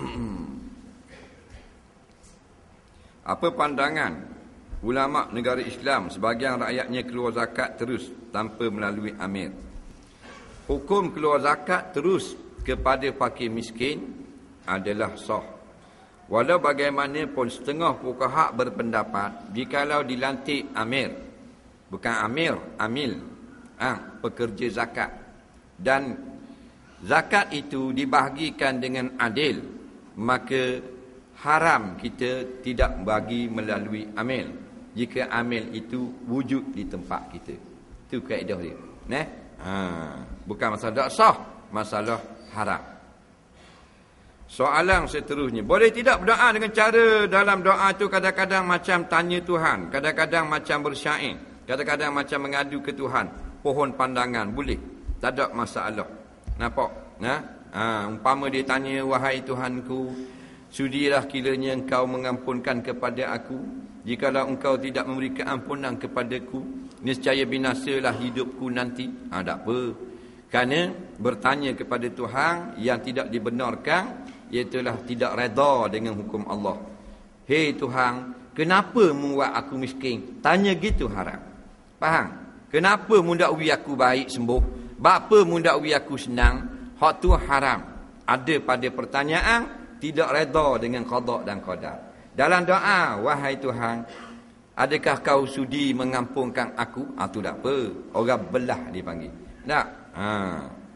Apa pandangan ulama' negara Islam sebagian rakyatnya keluar zakat terus tanpa melalui amir? Hukum keluar zakat terus kepada fakir miskin adalah sah. Walau bagaimanapun setengah pukahak berpendapat jikalau dilantik amir, bukan amir, amil, ah, ha, pekerja zakat. Dan zakat itu dibahagikan dengan adil maka haram kita tidak bagi melalui amil jika amil itu wujud di tempat kita itu kaedah dia neh ha bukan masalah tak sah masalah haram Soalan seterusnya, boleh tidak berdoa dengan cara dalam doa tu kadang-kadang macam tanya Tuhan, kadang-kadang macam bersyair, kadang-kadang macam mengadu ke Tuhan, pohon pandangan, boleh. Tak ada masalah. Nampak? Nah, ha, Umpama dia tanya Wahai Tuhanku Sudilah kiranya engkau mengampunkan kepada aku Jikalau engkau tidak memberi keampunan kepadaku Niscaya binasalah hidupku nanti ha, Tak apa Kerana bertanya kepada Tuhan Yang tidak dibenarkan Iaitulah tidak reda dengan hukum Allah Hei Tuhan Kenapa membuat aku miskin Tanya gitu haram Faham? Kenapa mundak aku baik sembuh? Bapa mundak aku senang? Hak tu haram. Ada pada pertanyaan, tidak reda dengan kodok dan kodak. Dalam doa, wahai Tuhan, adakah kau sudi mengampunkan aku? Ha, tu tak apa. Orang belah dipanggil. Tak? Ha.